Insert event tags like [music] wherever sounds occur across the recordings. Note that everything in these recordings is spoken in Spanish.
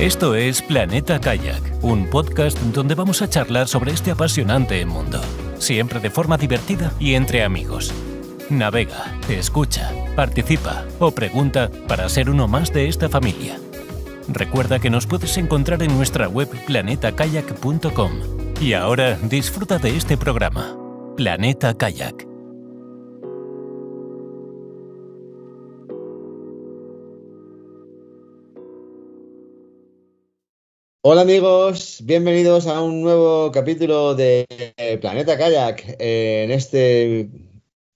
Esto es Planeta Kayak, un podcast donde vamos a charlar sobre este apasionante mundo, siempre de forma divertida y entre amigos. Navega, escucha, participa o pregunta para ser uno más de esta familia. Recuerda que nos puedes encontrar en nuestra web planetakayak.com. Y ahora disfruta de este programa, Planeta Kayak. Hola amigos, bienvenidos a un nuevo capítulo de Planeta Kayak. Eh, en este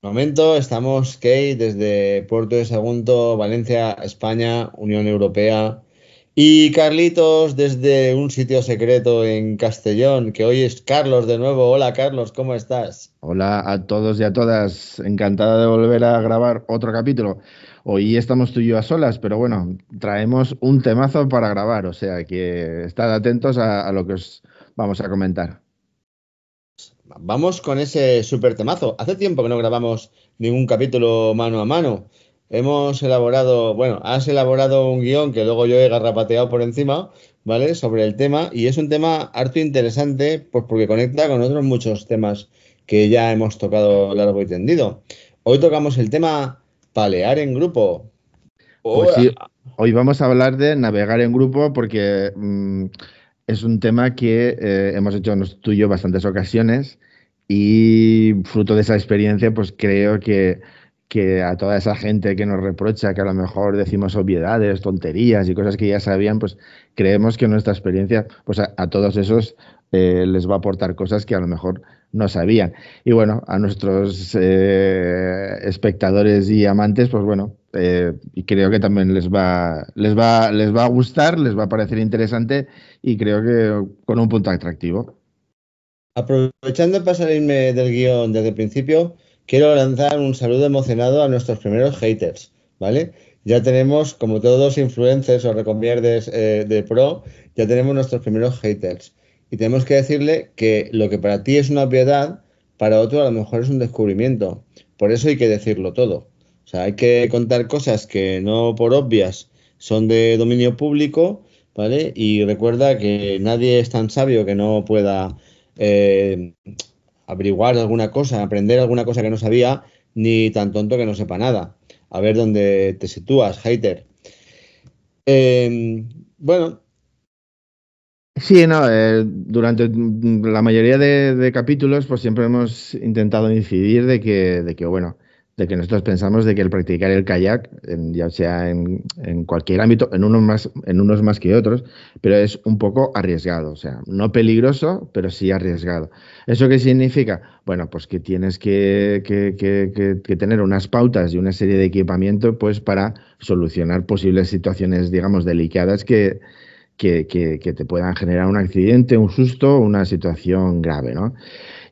momento estamos, Kay desde Puerto de Segundo, Valencia, España, Unión Europea. Y Carlitos desde un sitio secreto en Castellón, que hoy es Carlos de nuevo. Hola Carlos, ¿cómo estás? Hola a todos y a todas, encantada de volver a grabar otro capítulo. Hoy estamos tú y yo a solas, pero bueno, traemos un temazo para grabar, o sea que estad atentos a, lo que os vamos a comentar. Vamos con ese súper temazo. Hace tiempo que no grabamos ningún capítulo mano a mano. Hemos elaborado, bueno, has elaborado un guión que luego yo he garrapateado por encima, ¿vale? Sobre el tema. Y es un tema harto interesante, pues porque conecta con otros muchos temas que ya hemos tocado largo y tendido. Hoy tocamos el tema Palear en grupo. Pues hoy vamos a hablar de navegar en grupo porque mm, es un tema que eh, hemos hecho en tú bastantes ocasiones y fruto de esa experiencia pues creo que, a toda esa gente que nos reprocha que a lo mejor decimos obviedades, tonterías y cosas que ya sabían, pues creemos que nuestra experiencia pues a, todos esos eh, les va a aportar cosas que a lo mejor no sabían. Y bueno, a nuestros eh, espectadores y amantes, pues bueno, eh, y creo que también les va, les, va, les va a gustar, les va a parecer interesante y creo que con un punto atractivo. Aprovechando para salirme del guión desde el principio, quiero lanzar un saludo emocionado a nuestros primeros haters, ¿vale? Ya tenemos, como todos influencers o reconvierdes eh, de pro, ya tenemos nuestros primeros haters y tenemos que decirle que lo que para ti es una obviedad, para otro a lo mejor es un descubrimiento. Por eso hay que decirlo todo. O sea, hay que contar cosas que no por obvias son de dominio público, ¿vale? Y recuerda que nadie es tan sabio que no pueda eh, averiguar alguna cosa, aprender alguna cosa que no sabía, ni tan tonto que no sepa nada. A ver dónde te sitúas, hater. Eh, bueno, Sí, no, eh, durante la mayoría de, capítulos pues siempre hemos intentado incidir de que, de que, bueno, de que nosotros pensamos de que el practicar el kayak, ya sea en, cualquier ámbito, en unos, más, en unos más que otros, pero es un poco arriesgado, o sea, no peligroso, pero sí arriesgado. ¿Eso qué significa? Bueno, pues que tienes que, que tener unas pautas y una serie de equipamiento pues para solucionar posibles situaciones, digamos, delicadas que que, te puedan generar un accidente, un susto, una situación grave, ¿no?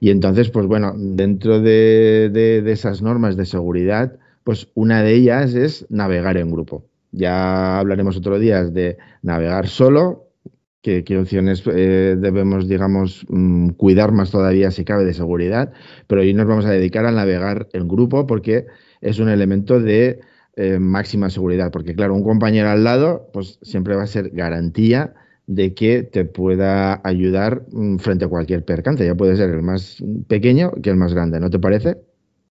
Y entonces, pues bueno, dentro de, esas normas de seguridad, pues una de ellas es navegar en grupo. Ya hablaremos otro día de navegar solo, qué, opciones eh, debemos, digamos, mm, cuidar más todavía si cabe de seguridad, pero hoy nos vamos a dedicar a navegar en grupo porque es un elemento de eh, máxima seguridad, porque claro, un compañero al lado, pues siempre va a ser garantía de que te pueda ayudar mm, frente a cualquier percance. Ya puede ser el más pequeño que el más grande, ¿no te parece?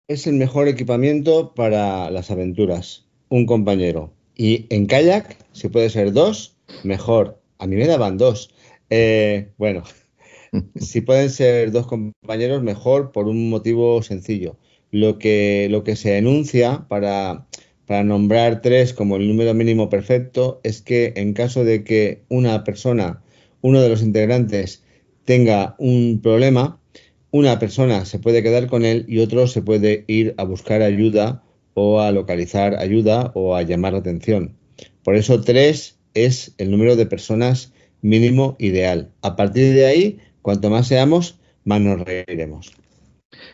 Es el mejor equipamiento para las aventuras, un compañero. Y en kayak, si puede ser dos, mejor. A mí me daban dos. Eh, bueno, [laughs] si pueden ser dos compañeros, mejor por un motivo sencillo. Lo que, lo que se enuncia para para nombrar tres como el número mínimo perfecto, es que en caso de que una persona, uno de los integrantes, tenga un problema, una persona se puede quedar con él y otro se puede ir a buscar ayuda o a localizar ayuda o a llamar la atención. Por eso tres es el número de personas mínimo ideal. A partir de ahí, cuanto más seamos, más nos reiremos.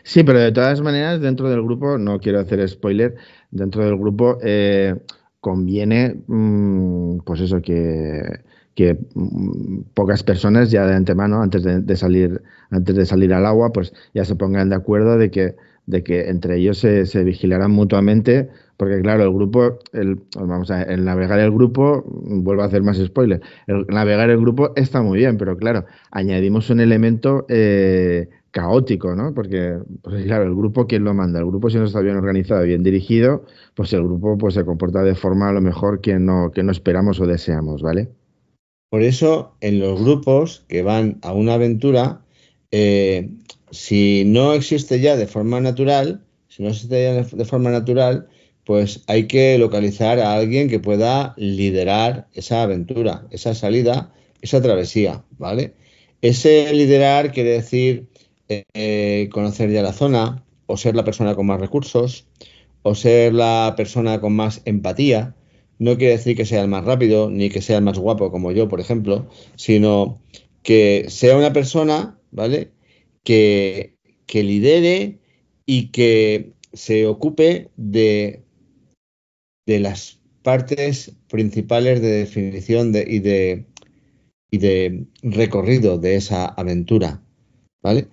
Sí, pero de todas maneras, dentro del grupo, no quiero hacer spoiler, dentro del grupo eh, conviene, mm, pues eso, que, mm, pocas personas ya de antemano, antes de, salir, antes de salir al agua, pues ya se pongan de acuerdo de que, de que entre ellos se, vigilarán mutuamente, porque claro, el grupo, vamos a el navegar el grupo, mm, vuelvo a hacer más spoiler, el navegar el grupo está muy bien, pero claro, añadimos un elemento... Eh, caótico, ¿no? Porque, pues, claro, el grupo, ¿quién lo manda? El grupo, si no está bien organizado bien dirigido, pues el grupo pues, se comporta de forma a lo mejor que no, que no esperamos o deseamos, ¿vale? Por eso, en los grupos que van a una aventura, eh, si no existe ya de forma natural, si no existe ya de forma natural, pues hay que localizar a alguien que pueda liderar esa aventura, esa salida, esa travesía, ¿vale? Ese liderar quiere decir eh, conocer ya la zona, o ser la persona con más recursos, o ser la persona con más empatía. No quiere decir que sea el más rápido, ni que sea el más guapo como yo, por ejemplo, sino que sea una persona, ¿vale? Que, lidere y que se ocupe de, de las partes principales de definición de, y, de, y de recorrido de esa aventura, ¿vale?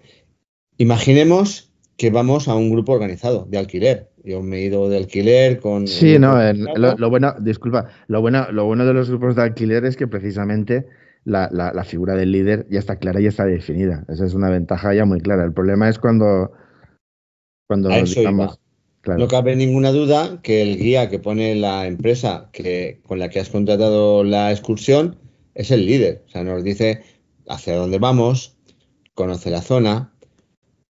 Imaginemos que vamos a un grupo organizado de alquiler. Yo me he ido de alquiler con. Sí, no, lo, bueno, disculpa, lo bueno, lo bueno de los grupos de alquiler es que precisamente la, figura del líder ya está clara y está definida. Esa es una ventaja ya muy clara. El problema es cuando. cuando digamos, No cabe ninguna duda que el guía que pone la empresa que, con la que has contratado la excursión es el líder. O sea, nos dice hacia dónde vamos, conoce la zona,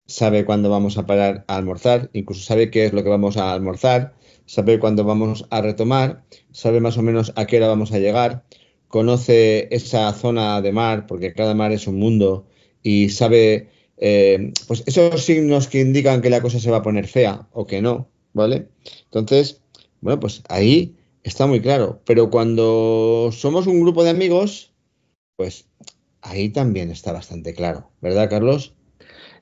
sabe cuándo vamos a parar a almorzar, incluso sabe qué es lo que vamos a almorzar, sabe cuándo vamos a retomar, sabe más o menos a qué hora vamos a llegar, conoce esa zona de mar, porque cada mar es un mundo, y sabe eh, pues esos signos que indican que la cosa se va a poner fea o que no, ¿vale? Entonces, bueno, pues ahí está muy claro, pero cuando somos un grupo de amigos, pues ahí también está bastante claro, ¿verdad, Carlos?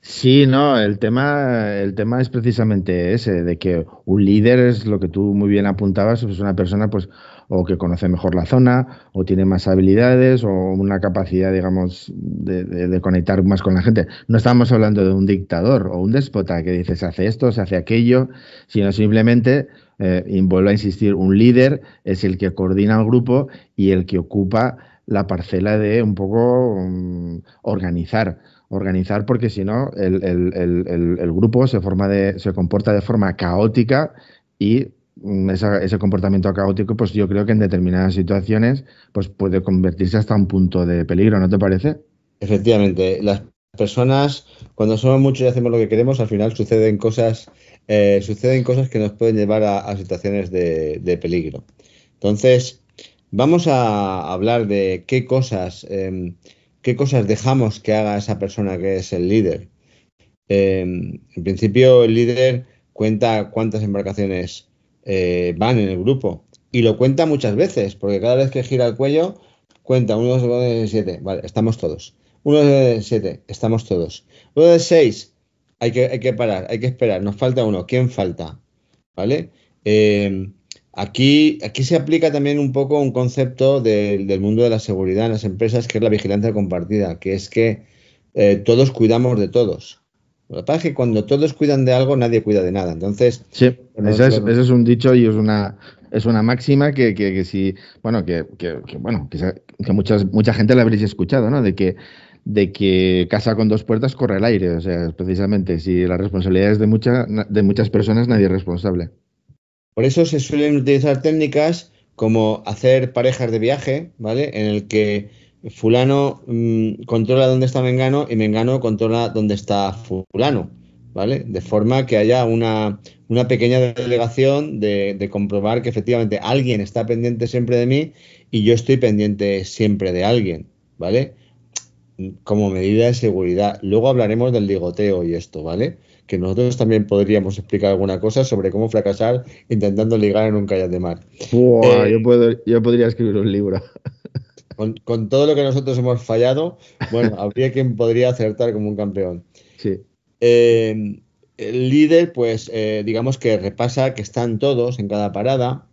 Sí, no, el tema, el tema es precisamente ese, de que un líder es lo que tú muy bien apuntabas, es pues una persona pues o que conoce mejor la zona, o tiene más habilidades, o una capacidad, digamos, de, conectar más con la gente. No estamos hablando de un dictador o un déspota que dice se hace esto, se hace aquello, sino simplemente eh, vuelvo a insistir, un líder es el que coordina el grupo y el que ocupa la parcela de un poco mm, organizar organizar porque si no el, el, el, grupo se, forma de, se comporta de forma caótica y mm, ese comportamiento caótico pues yo creo que en determinadas situaciones pues puede convertirse hasta un punto de peligro, ¿no te parece? Efectivamente, las personas cuando somos muchos y hacemos lo que queremos al final suceden cosas, eh, suceden cosas que nos pueden llevar a, situaciones de, peligro. Entonces, vamos a hablar de qué cosas... Em, qué cosas dejamos que haga esa persona que es el líder. Em, en principio, el líder cuenta cuántas embarcaciones eh, van en el grupo y lo cuenta muchas veces, porque cada vez que gira el cuello, cuenta 1, 2, siete, vale, estamos todos. Uno de siete, estamos todos. Uno de seis, hay que, hay que parar, hay que esperar, nos falta uno, ¿quién falta? ¿Vale? Em, Aquí, aquí se aplica también un poco un concepto del mundo de la seguridad en las empresas, que es la vigilancia compartida, que es que eh, todos cuidamos de todos. Lo que pasa es que cuando todos cuidan de algo, nadie cuida de nada. Entonces, sí, eso, es, un dicho y es una, es una máxima que, que, sí, bueno, que, que que, muchas, mucha gente la habréis escuchado, ¿no? De que de que casa con dos puertas corre el aire, o sea, precisamente si la responsabilidad es de, de muchas personas, nadie es responsable. Por eso se suelen utilizar técnicas como hacer parejas de viaje, ¿vale? En el que fulano mm, controla dónde está Mengano y Mengano controla dónde está fulano, ¿vale? De forma que haya una, pequeña delegación de, de, comprobar que efectivamente alguien está pendiente siempre de mí y yo estoy pendiente siempre de alguien, ¿vale? Como medida de seguridad. Luego hablaremos del ligoteo y esto, ¿vale? que nosotros también podríamos explicar alguna cosa sobre cómo fracasar intentando ligar en un kayak de mar. Eh, yo, podría escribir un libro. [laughs] Con, todo lo que nosotros hemos fallado, bueno, [laughs] habría quien podría acertar como un campeón. Sí. Eh, el líder, pues eh, digamos que repasa que están todos en cada parada,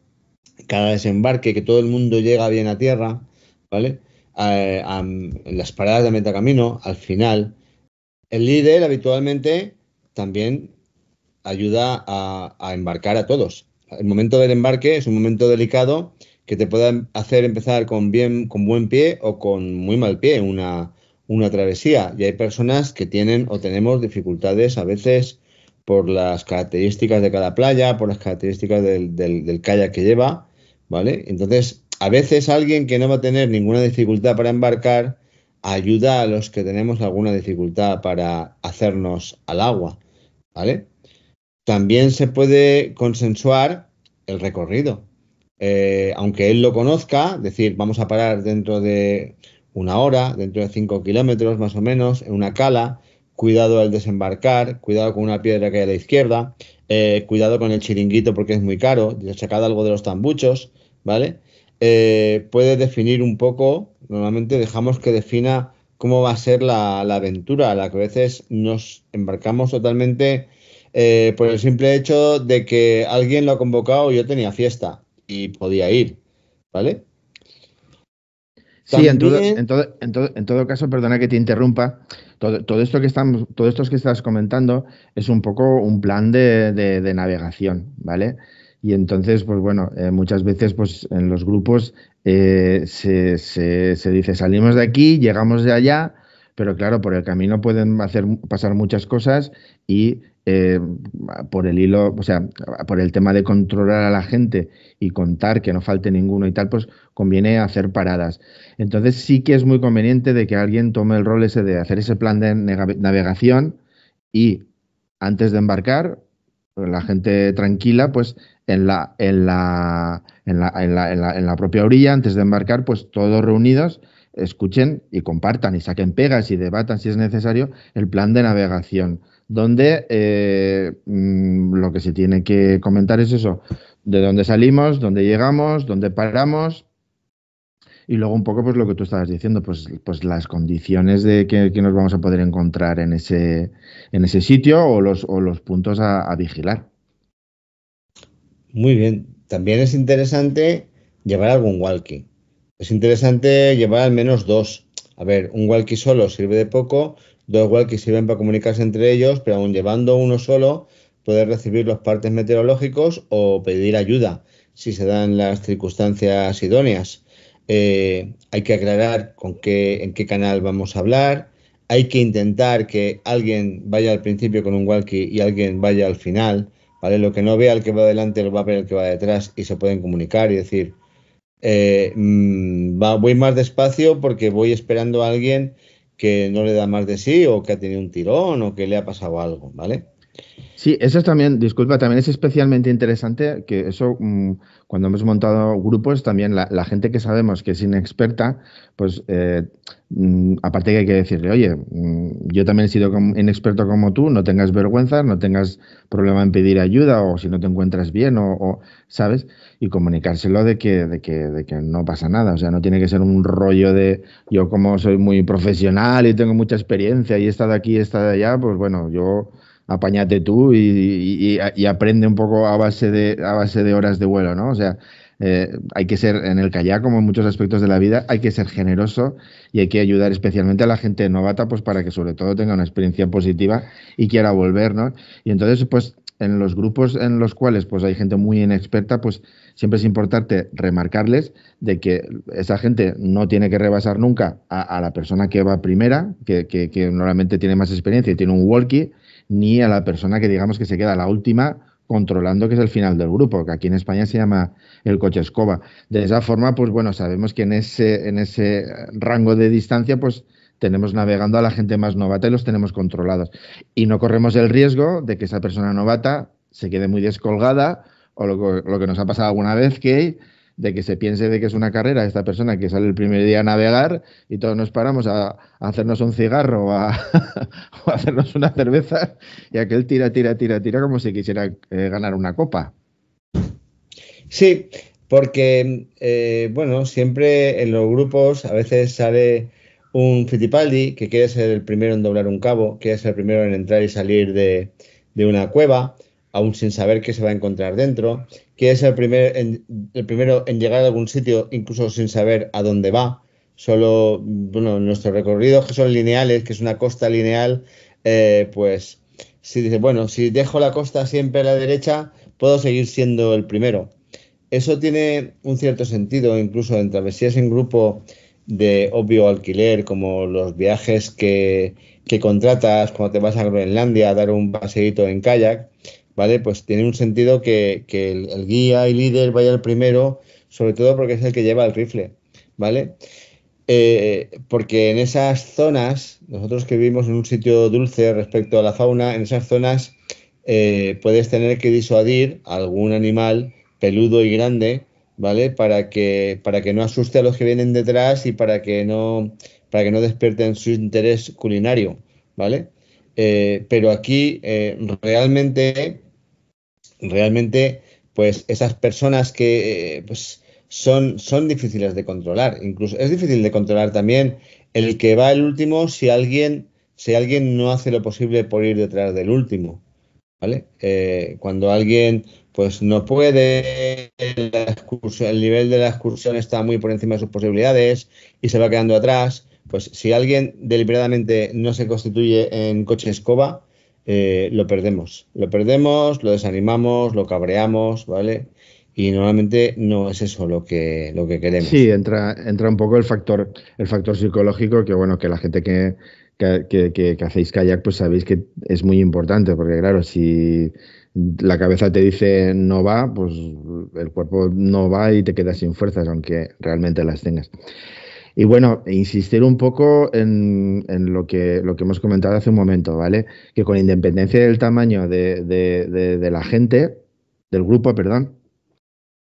cada desembarque, que todo el mundo llega bien a tierra, ¿vale? En las paradas de metacamino, al final. El líder habitualmente también ayuda a, embarcar a todos. El momento del embarque es un momento delicado que te puede hacer empezar con bien, con buen pie o con muy mal pie una, travesía. Y hay personas que tienen o tenemos dificultades a veces por las características de cada playa, por las características del, del, del, kayak que lleva, ¿vale? Entonces, a veces alguien que no va a tener ninguna dificultad para embarcar ayuda a los que tenemos alguna dificultad para hacernos al agua. ¿vale? También se puede consensuar el recorrido. Eh, aunque él lo conozca, decir, vamos a parar dentro de una hora, dentro de cinco kilómetros más o menos, en una cala, cuidado al desembarcar, cuidado con una piedra que hay a la izquierda, eh, cuidado con el chiringuito porque es muy caro, sacad algo de los tambuchos, ¿vale? Eh, puede definir un poco, normalmente dejamos que defina cómo va a ser la, aventura a la que a veces nos embarcamos totalmente eh, por el simple hecho de que alguien lo ha convocado, y yo tenía fiesta y podía ir, ¿vale? Sí, en todo, caso, perdona que te interrumpa, todo, esto que estamos, todo esto que estás comentando es un poco un plan de, navegación, ¿vale? Y entonces, pues bueno, eh, muchas veces pues en los grupos eh, se, dice salimos de aquí, llegamos de allá, pero claro, por el camino pueden hacer, pasar muchas cosas y eh, por el hilo, o sea, por el tema de controlar a la gente y contar que no falte ninguno y tal, pues conviene hacer paradas. Entonces sí que es muy conveniente de que alguien tome el rol ese de hacer ese plan de navegación y antes de embarcar, la gente tranquila, pues en la, en la en la, en la, en la, propia orilla, antes de embarcar, pues todos reunidos escuchen y compartan y saquen pegas y debatan si es necesario el plan de navegación donde eh, mm, lo que se tiene que comentar es eso, de dónde salimos, dónde llegamos, dónde paramos. Y luego un poco pues lo que tú estabas diciendo, pues, pues las condiciones de que, nos vamos a poder encontrar en ese, en ese sitio o los, o los puntos a vigilar. Muy bien. También es interesante llevar algún walkie. Es interesante llevar al menos dos. A ver, un walkie solo sirve de poco, dos walkies sirven para comunicarse entre ellos, pero aún llevando uno solo, puede recibir los partes meteorológicos o pedir ayuda si se dan las circunstancias idóneas. Eh, hay que aclarar con en qué canal vamos a hablar. Hay que intentar que alguien vaya al principio con un walkie y alguien vaya al final lo que no vea el que va adelante lo va a ver el que va detrás y se pueden comunicar y decir, eh, mm, voy más despacio porque voy esperando a alguien que no le da más de sí o que ha tenido un tirón o que le ha pasado algo, ¿vale? Sí, eso es también, disculpa, también es especialmente interesante que eso, mm, cuando hemos montado grupos, también la, gente que sabemos que es inexperta, pues eh, mm, aparte que hay que decirle, oye, mm, yo también he sido inexperto como tú, no tengas vergüenza, no tengas problema en pedir ayuda o si no te encuentras bien o, ¿sabes? Y comunicárselo de que, de, que, no pasa nada, o sea, no tiene que ser un rollo de, yo como soy muy profesional y tengo mucha experiencia y he estado aquí, y he estado allá, pues bueno, yo apañate tú y, aprende un poco a base de, base de horas de vuelo, ¿no? O sea, eh, hay que ser en el kayak, como en muchos aspectos de la vida, hay que ser generoso y hay que ayudar especialmente a la gente novata, pues para que sobre todo tenga una experiencia positiva y quiera volver, ¿no? Y entonces, pues en los grupos en los cuales pues hay gente muy inexperta, pues siempre es importante remarcarles de que esa gente no tiene que rebasar nunca a, la persona que va primera, que, que, normalmente tiene más experiencia y tiene un walkie, ni a la persona que digamos que se queda la última controlando que es el final del grupo, que aquí en España se llama el coche escoba. De esa forma, pues bueno, sabemos que en ese, en ese rango de distancia, pues tenemos navegando a la gente más novata y los tenemos controlados. Y no corremos el riesgo de que esa persona novata se quede muy descolgada o lo, lo que nos ha pasado alguna vez, que de que se piense de que es una carrera esta persona que sale el primer día a navegar y todos nos paramos a, hacernos un cigarro [laughs] o a, hacernos una cerveza y aquel tira, tira, tira, tira como si quisiera eh, ganar una copa. Sí, porque, eh, bueno, siempre en los grupos a veces sale un Fittipaldi que quiere ser el primero en doblar un cabo, quiere ser el primero en entrar y salir de, de una cueva, aún sin saber qué se va a encontrar dentro, que es el, el primero en llegar a algún sitio, incluso sin saber a dónde va. Solo, bueno, nuestros recorridos que son lineales, que es una costa lineal, eh, pues si dice, bueno, si dejo la costa siempre a la derecha, puedo seguir siendo el primero. Eso tiene un cierto sentido, incluso en travesías en grupo de obvio alquiler, como los viajes que, que contratas cuando te vas a Groenlandia a dar un paseíto en kayak, ¿vale? Pues tiene un sentido que, el, guía y líder vaya el primero, sobre todo porque es el que lleva el rifle, ¿vale? Eh, porque en esas zonas, nosotros que vivimos en un sitio dulce respecto a la fauna, en esas zonas eh, puedes tener que disuadir algún animal peludo y grande, ¿vale? Para que, para que no asuste a los que vienen detrás y para que no, para que no despierten su interés culinario, ¿vale? Eh, pero aquí realmente realmente, pues esas personas que eh, pues, son, son difíciles de controlar. Incluso es difícil de controlar también el que va el último si alguien, si alguien no hace lo posible por ir detrás del último. ¿Vale? Eh, cuando alguien pues no puede, el nivel de la excursión está muy por encima de sus posibilidades y se va quedando atrás, pues si alguien deliberadamente no se constituye en coche escoba, eh, lo perdemos. Lo perdemos, lo desanimamos, lo cabreamos, ¿vale? Y normalmente no es eso lo que, lo que queremos. Sí, entra, entra un poco el factor, el factor psicológico, que bueno, que la gente que, que, que, hacéis kayak, pues sabéis que es muy importante, porque claro, si la cabeza te dice no va, pues el cuerpo no va y te quedas sin fuerzas, aunque realmente las tengas. Y bueno, insistir un poco en, en lo, que, lo que hemos comentado hace un momento, ¿vale? Que con independencia del tamaño de, de, de, la gente, del grupo, perdón,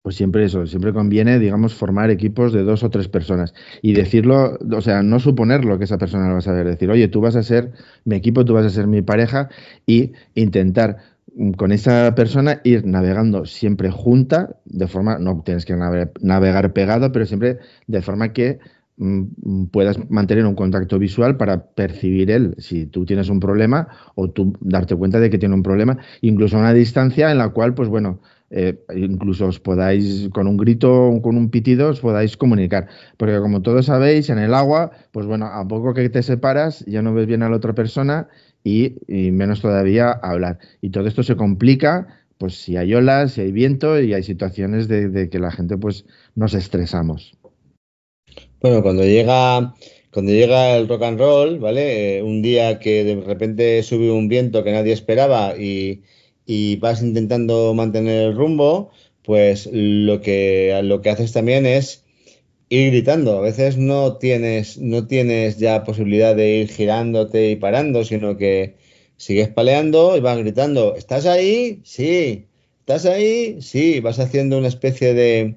pues siempre eso, siempre conviene, digamos, formar equipos de dos o tres personas y decirlo, o sea, no suponer lo que esa persona lo va a saber, decir, oye, tú vas a ser mi equipo, tú vas a ser mi pareja y intentar mm, con esa persona ir navegando siempre junta, de forma, no tienes que navegar pegado, pero siempre de forma que Mm, puedas mantener un contacto visual para percibir él si tú tienes un problema o tú darte cuenta de que tiene un problema, incluso a una distancia en la cual, pues bueno, eh, incluso os podáis con un grito, con un pitido, os podáis comunicar. Porque como todos sabéis, en el agua, pues bueno, a poco que te separas, ya no ves bien a la otra persona y, menos todavía hablar. Y todo esto se complica pues si hay olas, si hay viento y hay situaciones de, de que la gente pues nos estresamos. Bueno, cuando llega, cuando llega el rock and roll, ¿vale? Eh, un día que de repente sube un viento que nadie esperaba y, vas intentando mantener el rumbo, pues lo que, lo que haces también es ir gritando. A veces no tienes, no tienes ya posibilidad de ir girándote y parando, sino que sigues paleando y vas gritando, ¿estás ahí? Sí, ¿estás ahí? Sí, vas haciendo una especie de,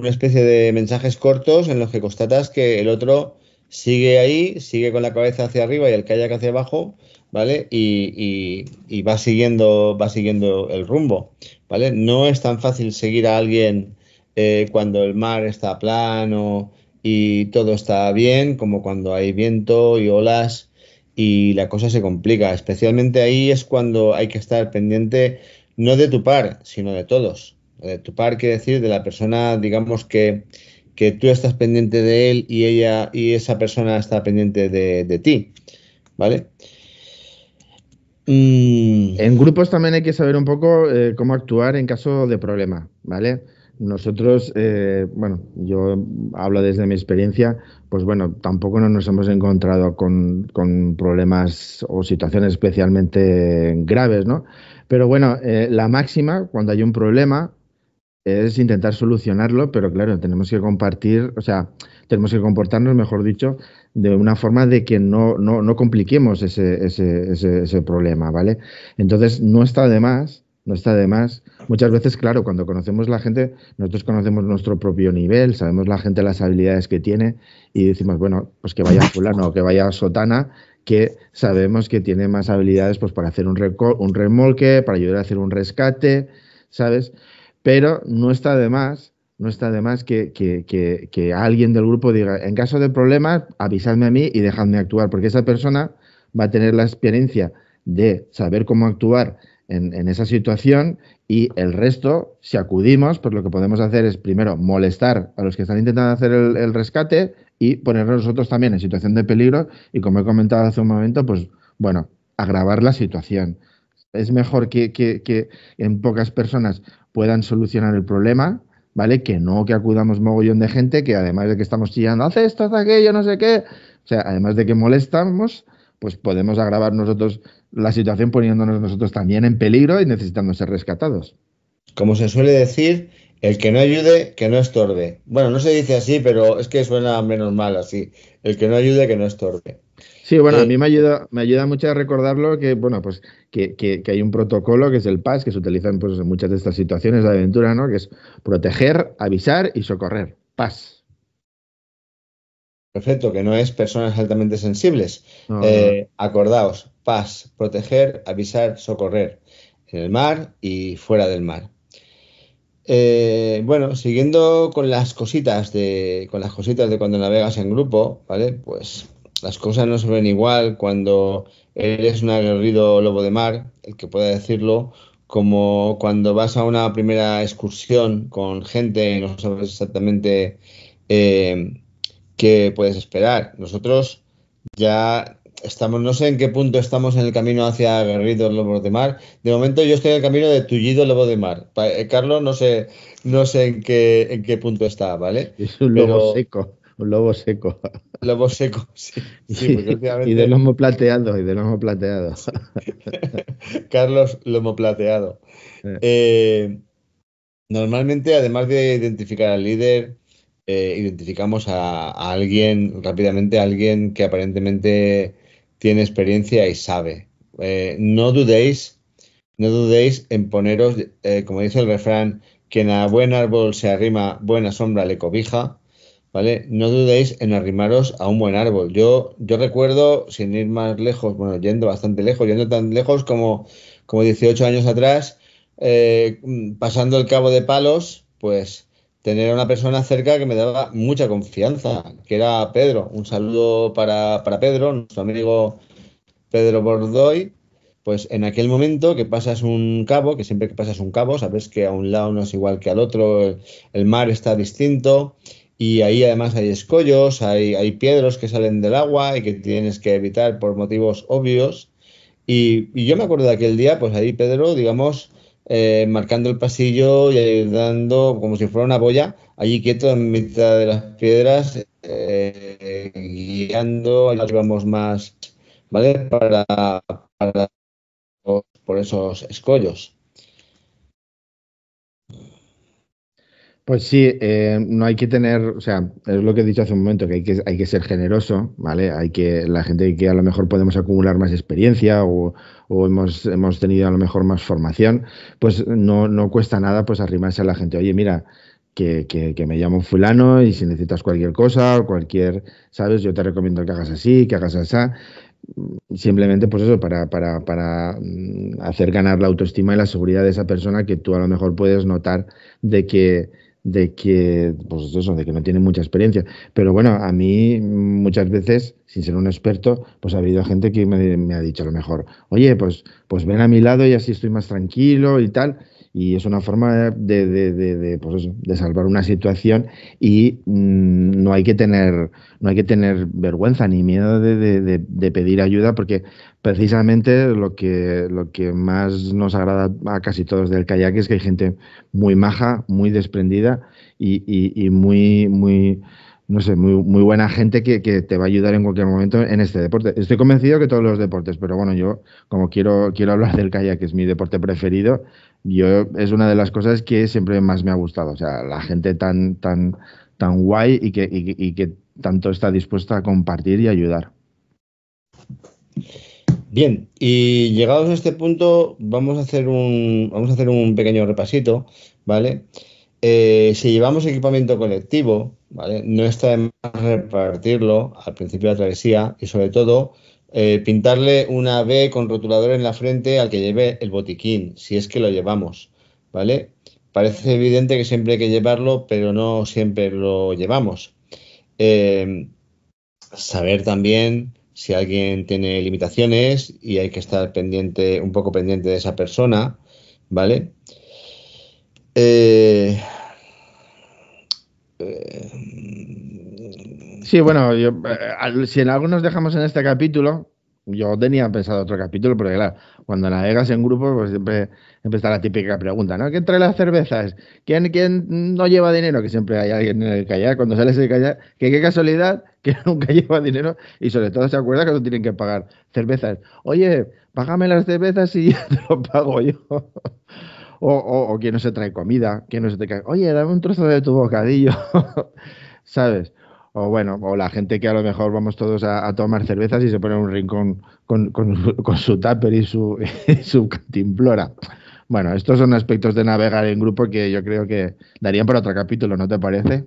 una especie de mensajes cortos en los que constatas que el otro sigue ahí, sigue con la cabeza hacia arriba y el kayak hacia abajo, ¿vale? Y, va siguiendo, va siguiendo el rumbo, ¿vale? No es tan fácil seguir a alguien eh, cuando el mar está plano y todo está bien, como cuando hay viento y olas y la cosa se complica. Especialmente ahí es cuando hay que estar pendiente no de tu par, sino de todos eh, tu par, quiere decir, de la persona, digamos que, tú estás pendiente de él y ella y esa persona está pendiente de, ti, ¿vale? Mm. En grupos también hay que saber un poco eh, cómo actuar en caso de problema, ¿vale? Nosotros, eh, bueno, yo hablo desde mi experiencia, pues bueno, tampoco nos hemos encontrado con, problemas o situaciones especialmente graves, ¿no? Pero bueno, eh, la máxima, cuando hay un problema, es intentar solucionarlo, pero claro, tenemos que compartir, o sea, tenemos que comportarnos, mejor dicho, de una forma de que no, no, compliquemos ese, ese, ese, problema, ¿vale? Entonces, no está de más, no está de más. Muchas veces, claro, cuando conocemos la gente, nosotros conocemos nuestro propio nivel, sabemos la gente las habilidades que tiene y decimos, bueno, pues que vaya fulano o que vaya sotana, que sabemos que tiene más habilidades pues para hacer un, un remolque, para ayudar a hacer un rescate, ¿sabes? pero no está de más, no está más que, alguien del grupo diga, en caso de problemas, avisadme a mí y dejadme actuar, porque esa persona va a tener la experiencia de saber cómo actuar en, esa situación y el resto, si acudimos, pues lo que podemos hacer es primero molestar a los que están intentando hacer el, el rescate y ponernos nosotros también en situación de peligro y como he comentado hace un momento, pues bueno, agravar la situación es mejor que, en pocas personas puedan solucionar el problema, ¿vale? Que no que acudamos mogollón de gente que además de que estamos chillando, hace esto, hace aquello, no sé qué. O sea, además de que molestamos, pues podemos agravar nosotros la situación poniéndonos nosotros también en peligro y necesitando ser rescatados. Como se suele decir, el que no ayude, que no estorbe. Bueno, no se dice así, pero es que suena menos mal así. El que no ayude, que no estorbe. Sí, bueno, a eh, mí me ayuda, me ayuda mucho a recordarlo que, bueno, pues que, hay un protocolo que es el PAS, que se utiliza en, pues, en muchas de estas situaciones de aventura, ¿no? Que es proteger, avisar y socorrer. PAS. Perfecto, que no es personas altamente sensibles. Eh, acordaos, PAS, proteger, avisar, socorrer. En el mar y fuera del mar. Eh, bueno, siguiendo con las cositas de con las cositas de cuando navegas en grupo, ¿vale? Pues las cosas no se ven igual cuando eres un aguerrido lobo de mar, el que pueda decirlo, como cuando vas a una primera excursión con gente y no sabes exactamente eh, qué puedes esperar. Nosotros ya estamos, no sé en qué punto estamos en el camino hacia aguerrido lobo de mar. De momento yo estoy en el camino de tullido lobo de mar. Eh, Carlos, no sé, no sé en qué, en qué punto está, ¿vale? Es un lobo seco un lobo seco. Lobo seco, [laughs] sí. Y de lomo plateado, y de lomo plateado. [laughs] Carlos Lomo Plateado. Eh, normalmente, además de identificar al líder, eh, identificamos a, alguien, rápidamente, a alguien que aparentemente tiene experiencia y sabe. Eh, no dudéis, no dudéis en poneros, como dice el refrán, quien a buen árbol se arrima, buena sombra le cobija. No dudéis en arrimaros a un buen árbol. Yo, yo recuerdo, sin ir más lejos, bueno, yendo bastante lejos, yendo tan lejos como, como 18 años atrás, eh, pasando el cabo de palos, pues tener a una persona cerca que me daba mucha confianza, que era Pedro. Un saludo para, Pedro, nuestro amigo Pedro Bordoy. Pues en aquel momento que pasas un cabo, que siempre que pasas un cabo, sabes que a un lado no es igual que al otro, el mar está distinto, y ahí además hay escollos, hay, hay piedras que salen del agua y que tienes que evitar por motivos obvios. Y, yo me acuerdo de aquel día, pues ahí Pedro, digamos, eh, marcando el pasillo y ayudando como si fuera una boya, allí quieto en mitad de las piedras, eh, guiando guiando, vamos más, ¿vale? Para, para por esos escollos. Pues sí, eh, no hay que tener, o sea, es lo que he dicho hace un momento, que hay que, hay que ser generoso, ¿vale? Hay que, la gente que a lo mejor podemos acumular más experiencia o, hemos, hemos tenido a lo mejor más formación, pues no, no cuesta nada pues arrimarse a la gente, oye, mira, que, que, me llamo fulano y si necesitas cualquier cosa o cualquier, ¿sabes? Yo te recomiendo que hagas así, que hagas así. Simplemente, pues eso, para, para, para mm, hacer ganar la autoestima y la seguridad de esa persona que tú a lo mejor puedes notar de que, de que, pues de que no tiene mucha experiencia. Pero bueno, a mí muchas veces, sin ser un experto, pues ha habido gente que me, ha dicho a lo mejor, oye, pues, pues ven a mi lado y así estoy más tranquilo y tal. Y es una forma de, pues salvar una situación y mm, no, hay que tener, no hay que tener vergüenza ni miedo de, pedir ayuda porque precisamente lo que, lo que más nos agrada a casi todos del kayak es que hay gente muy maja, muy desprendida y, y muy, muy no sé, muy, buena gente que, te va a ayudar en cualquier momento en este deporte. Estoy convencido que todos los deportes, pero bueno, yo como quiero, quiero hablar del kayak, que es mi deporte preferido, yo es una de las cosas que siempre más me ha gustado. O sea, la gente tan, tan, tan guay y que, tanto está dispuesta a compartir y ayudar. Bien, y llegados a este punto, vamos a hacer un, vamos a hacer un pequeño repasito, ¿vale? vale eh, si llevamos equipamiento colectivo, ¿vale? no está de más repartirlo al principio de la travesía y sobre todo eh, pintarle una B con rotulador en la frente al que lleve el botiquín, si es que lo llevamos. ¿vale? Parece evidente que siempre hay que llevarlo, pero no siempre lo llevamos. Eh, saber también si alguien tiene limitaciones y hay que estar pendiente, un poco pendiente de esa persona, ¿vale? Eh, eh, sí, bueno, eh, si en algo nos dejamos en este capítulo, yo tenía pensado otro capítulo, porque claro, cuando navegas en grupo pues siempre, está la típica pregunta, ¿no? ¿Quién trae las cervezas? ¿Quién, ¿Quién no lleva dinero? Que siempre hay alguien en el callar, cuando sales del callar que qué casualidad que [laughs] nunca lleva dinero y sobre todo se acuerda que no tienen que pagar cervezas. Oye, págame las cervezas y [laughs] yo te lo pago yo. O, o, que no se trae comida, que no se te cae, oye, dame un trozo de tu bocadillo, [laughs] ¿sabes? O bueno, o la gente que a lo mejor vamos todos a, tomar cervezas y se pone en un rincón con, [laughs] su tupper y su, [laughs] su cantimplora. Bueno, estos son aspectos de navegar en grupo que yo creo que darían para otro capítulo, ¿no te parece?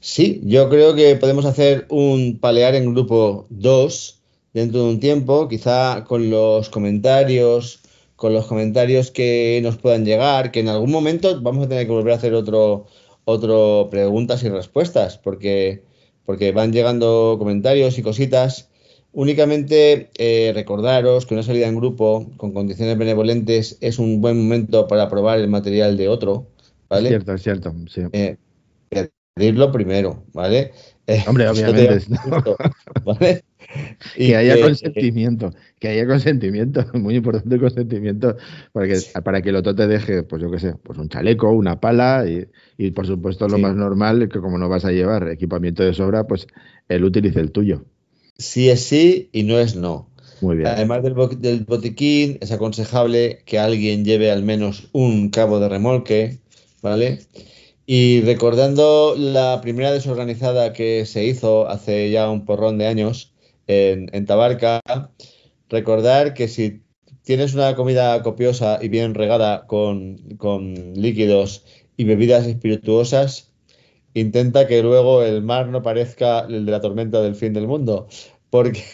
Sí, yo creo que podemos hacer un palear en grupo 2 dentro de un tiempo, quizá con los comentarios con los comentarios que nos puedan llegar, que en algún momento vamos a tener que volver a hacer otro, otro preguntas y respuestas, porque, porque van llegando comentarios y cositas. Únicamente eh, recordaros que una salida en grupo con condiciones benevolentes es un buen momento para probar el material de otro, ¿vale? Es cierto, es cierto, sí. Eh, pedirlo primero, ¿vale? Eh, Hombre, [laughs] obviamente. [laughs] ¿vale? que haya consentimiento, que haya consentimiento, [laughs] muy importante el consentimiento, para que, para que el otro te deje, pues yo qué sé, pues un chaleco, una pala, y, por supuesto lo más normal, que como no vas a llevar equipamiento de sobra, pues él utilice el tuyo. Sí es sí y no es no. Muy bien. Además del, del botiquín, es aconsejable que alguien lleve al menos un cabo de remolque, ¿vale? Y recordando la primera desorganizada que se hizo hace ya un porrón de años en, Tabarca, recordar que si tienes una comida copiosa y bien regada con, líquidos y bebidas espirituosas, intenta que luego el mar no parezca el de la tormenta del fin del mundo, porque,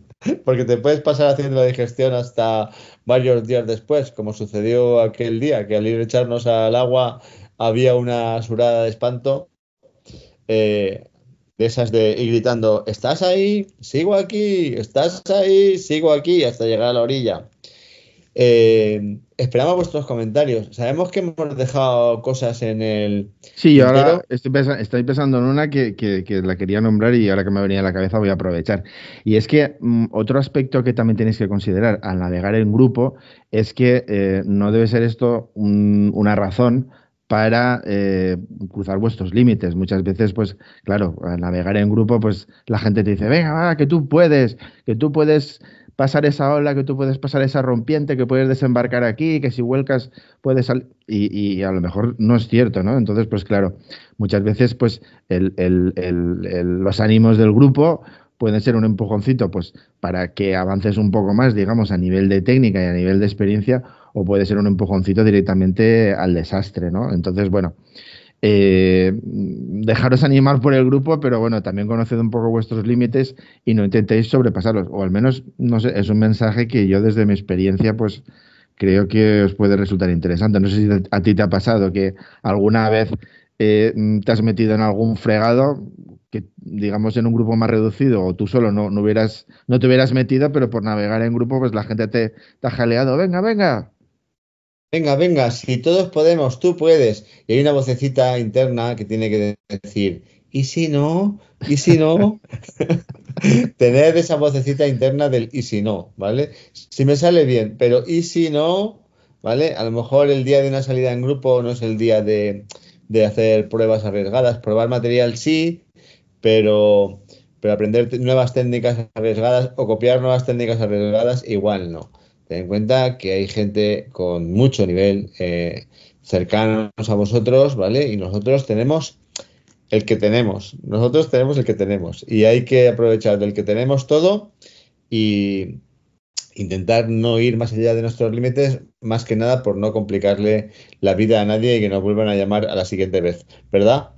[laughs] porque te puedes pasar haciendo la digestión hasta varios días después, como sucedió aquel día, que al ir echarnos al agua había una surada de espanto. Eh, de esas de y gritando, estás ahí, sigo aquí, estás ahí, sigo aquí, hasta llegar a la orilla. Eh, esperamos vuestros comentarios. Sabemos que hemos dejado cosas en el. Sí, yo ahora estoy pensando, en una que, la quería nombrar y ahora que me venía a la cabeza voy a aprovechar. Y es que mm, otro aspecto que también tenéis que considerar al navegar en grupo es que eh, no debe ser esto una razón para eh, cruzar vuestros límites. Muchas veces, pues, claro, al navegar en grupo, pues la gente te dice, venga, que tú puedes, que tú puedes pasar esa ola, que tú puedes pasar esa rompiente, que puedes desembarcar aquí, que si vuelcas puedes salir. Y, a lo mejor no es cierto, ¿no? Entonces, pues claro, muchas veces, pues, los ánimos del grupo ...puede ser un empujoncito pues para que avances un poco más, digamos, a nivel de técnica y a nivel de experiencia, o puede ser un empujoncito directamente al desastre, ¿no? Entonces, bueno, eh, dejaros animar por el grupo, pero bueno, también conoced un poco vuestros límites y no intentéis sobrepasarlos, o al menos, no sé, es un mensaje que yo desde mi experiencia, pues creo que os puede resultar interesante. No sé si a ti te ha pasado que alguna vez eh, te has metido en algún fregado que digamos en un grupo más reducido o tú solo no, hubieras no te hubieras metido, pero por navegar en grupo pues la gente te, ha jaleado, venga, venga. Venga, venga, si todos podemos, tú puedes. Y hay una vocecita interna que tiene que decir, ¿y si no? ¿Y si no? [laughs] Tener esa vocecita interna del ¿y si no? ¿Vale? Si me sale bien, pero ¿y si no? ¿Vale? A lo mejor el día de una salida en grupo no es el día de, de hacer pruebas arriesgadas. Probar material sí, pero, pero aprender nuevas técnicas arriesgadas o copiar nuevas técnicas arriesgadas igual no. Ten en cuenta que hay gente con mucho nivel cercano eh, cercanos a vosotros, ¿vale? Y nosotros tenemos el que tenemos, nosotros tenemos el que tenemos y hay que aprovechar del que tenemos todo y intentar no ir más allá de nuestros límites, más que nada por no complicarle la vida a nadie y que nos vuelvan a llamar a la siguiente vez, ¿verdad?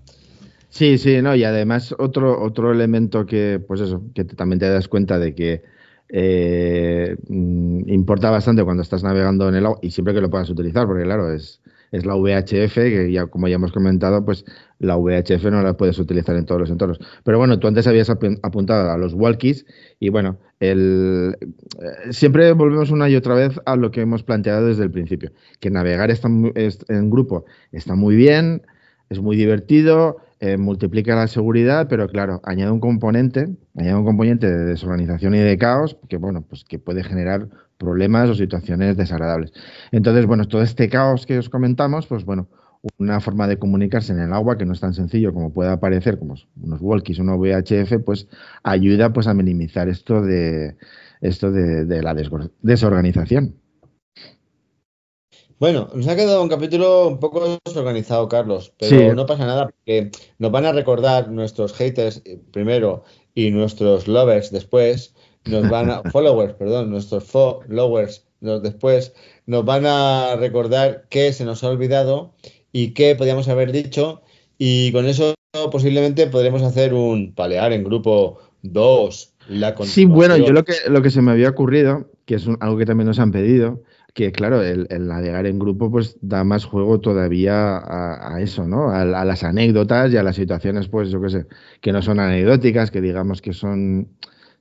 Sí, sí, no, y además otro, otro elemento que, pues eso, que también te das cuenta de que eh, mm, importa bastante cuando estás navegando en el agua y siempre que lo puedas utilizar, porque claro, es, es la VHF, que ya como ya hemos comentado, pues la VHF no la puedes utilizar en todos los entornos. Pero bueno, tú antes habías apuntado a los walkies y bueno, el, eh, siempre volvemos una y otra vez a lo que hemos planteado desde el principio, que navegar está, en grupo está muy bien, es muy divertido, eh, multiplica la seguridad, pero claro, añade un componente, añade un componente de desorganización y de caos que, bueno, pues que puede generar problemas o situaciones desagradables. Entonces, bueno, todo este caos que os comentamos, pues bueno, una forma de comunicarse en el agua que no es tan sencillo como pueda parecer, como unos walkies, unos VHF, pues ayuda pues a minimizar esto de esto de la desorganización. Bueno, nos ha quedado un capítulo un poco desorganizado, Carlos, pero no pasa nada porque nos van a recordar nuestros haters eh, primero y nuestros lovers después, nos van a, [laughs] followers, perdón, nuestros followers después, nos van a recordar qué se nos ha olvidado y qué podíamos haber dicho y con eso posiblemente podremos hacer un palear en grupo 2. Sí, bueno, yo lo que, se me había ocurrido, que es algo que también nos han pedido, que claro, el, el, navegar en grupo pues da más juego todavía a, eso, ¿no? A, a, las anécdotas y a las situaciones, pues yo qué sé, que no son anecdóticas, que digamos que son,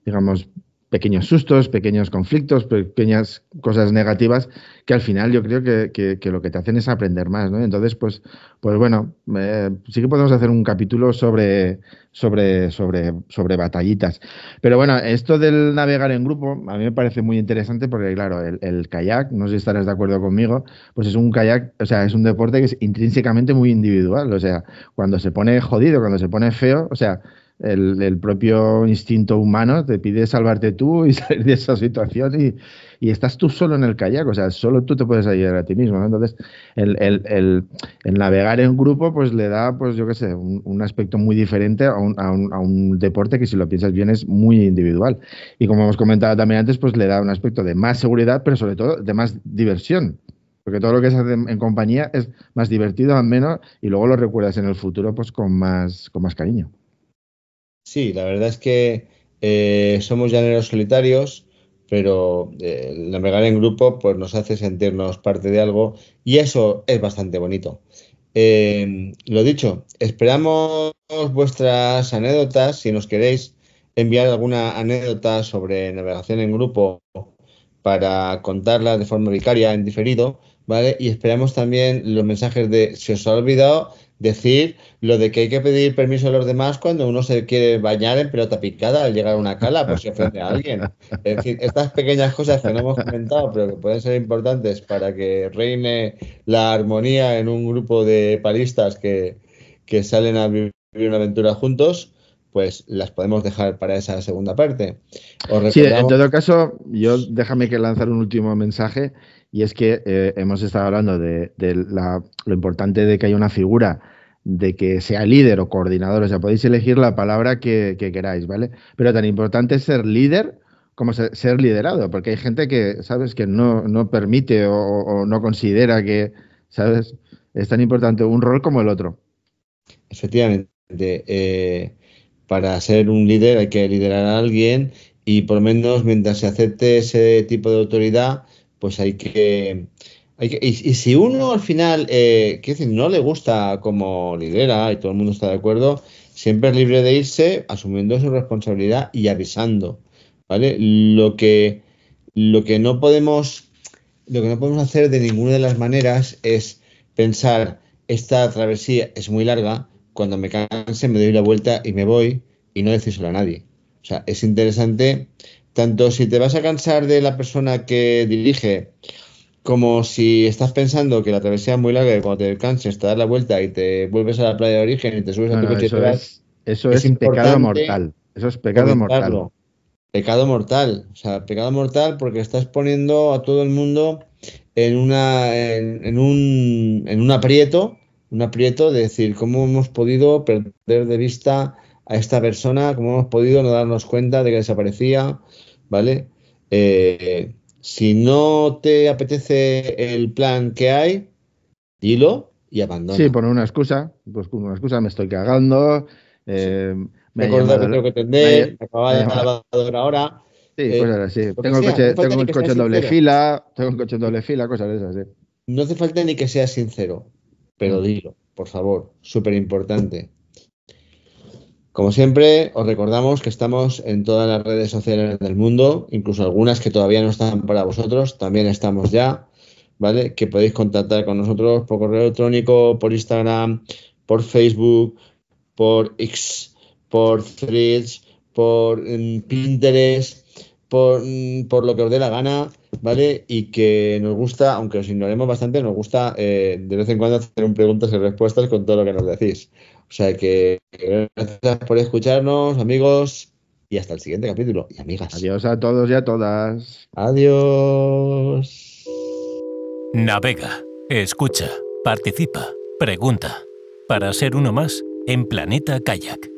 digamos, pequeños sustos, pequeños conflictos, pequeñas cosas negativas que al final yo creo que, lo que te hacen es aprender más, ¿no? Entonces, pues, pues bueno, eh, sí que podemos hacer un capítulo sobre, sobre, sobre, sobre batallitas. Pero bueno, esto del navegar en grupo a mí me parece muy interesante porque, claro, el, el kayak, no sé si estarás de acuerdo conmigo, pues es un kayak, o sea, es un deporte que es intrínsecamente muy individual, o sea, cuando se pone jodido, cuando se pone feo, o sea, el, propio instinto humano te pide salvarte tú y [laughs] salir de esa situación y, estás tú solo en el kayak, o sea, solo tú te puedes ayudar a ti mismo. Entonces, el, navegar en grupo pues le da, pues yo qué sé, un, aspecto muy diferente a un, deporte que si lo piensas bien es muy individual. Y como hemos comentado también antes, pues le da un aspecto de más seguridad, pero sobre todo de más diversión. Porque todo lo que se hace en compañía es más divertido, al menos, y luego lo recuerdas en el futuro pues con más, con más cariño. Sí, la verdad es que eh, somos llaneros solitarios, pero eh, navegar en grupo pues, nos hace sentirnos parte de algo y eso es bastante bonito. Em, lo dicho, esperamos vuestras anécdotas. Si nos queréis enviar alguna anécdota sobre navegación en grupo para contarla de forma vicaria en diferido, ¿vale? Y esperamos también los mensajes de si os ha olvidado decir lo de que hay que pedir permiso a los demás cuando uno se quiere bañar en pelota picada al llegar a una cala por si ofende a alguien. Es decir, estas pequeñas cosas que no hemos comentado, pero que pueden ser importantes para que reine la armonía en un grupo de palistas que, salen a vivir una aventura juntos, pues las podemos dejar para esa segunda parte. en todo caso, yo déjame que lanzar un último mensaje y es que eh, hemos estado hablando de, la, lo importante de que haya una figura de que sea líder o coordinador, o sea, podéis elegir la palabra que, queráis, ¿vale? Pero tan importante es ser líder como ser, liderado, porque hay gente que, ¿sabes?, que no, permite o, no considera que, ¿sabes?, es tan importante un rol como el otro. Efectivamente, eh, para ser un líder hay que liderar a alguien y por lo menos mientras se acepte ese tipo de autoridad, pues hay que y, si uno al final, eh, no le gusta como lidera y todo el mundo está de acuerdo, siempre es libre de irse asumiendo su responsabilidad y avisando, ¿vale? Lo que, lo que no podemos, lo que no podemos hacer de ninguna de las maneras es pensar esta travesía es muy larga, cuando me canse me doy la vuelta y me voy y no decíslo a nadie. O sea, es interesante tanto si te vas a cansar de la persona que dirige como si estás pensando que la travesía es muy larga y cuando te descanses te das la vuelta y te vuelves a la playa de origen y te subes a tu coche eso Es, eso pecado mortal. Eso es pecado mortal. Pecado mortal. O sea, pecado mortal porque estás poniendo a todo el mundo en una en, un, en un aprieto, un aprieto de decir cómo hemos podido perder de vista a esta persona, cómo hemos podido no darnos cuenta de que desaparecía, ¿vale? Eh, si no te apetece el plan que hay, dilo y abandona. Sí, pon una excusa, pues con una excusa me estoy cagando. Eh, me acuerdo que tengo que tender, me, acababa de la lavadora ahora. Sí, eh, pues ahora Sí, Tengo, el coche, tengo un coche en doble fila, tengo un coche en doble fila, cosas de esas. sí. No hace falta ni que seas sincero, pero mm. dilo, por favor, súper importante. Como siempre, os recordamos que estamos en todas las redes sociales del mundo, incluso algunas que todavía no están para vosotros, también estamos ya, ¿vale? Que podéis contactar con nosotros por correo electrónico, por Instagram, por Facebook, por X, por Threads, por mm, Pinterest, mm, por, lo que os dé la gana, ¿vale? Y que nos gusta, aunque os ignoremos bastante, nos gusta eh, de vez en cuando hacer preguntas y respuestas con todo lo que nos decís. O sea que gracias por escucharnos, amigos, y hasta el siguiente capítulo. Y amigas. Adiós a todos y a todas. Adiós. Navega, escucha, participa, pregunta. Para ser uno más en Planeta Kayak.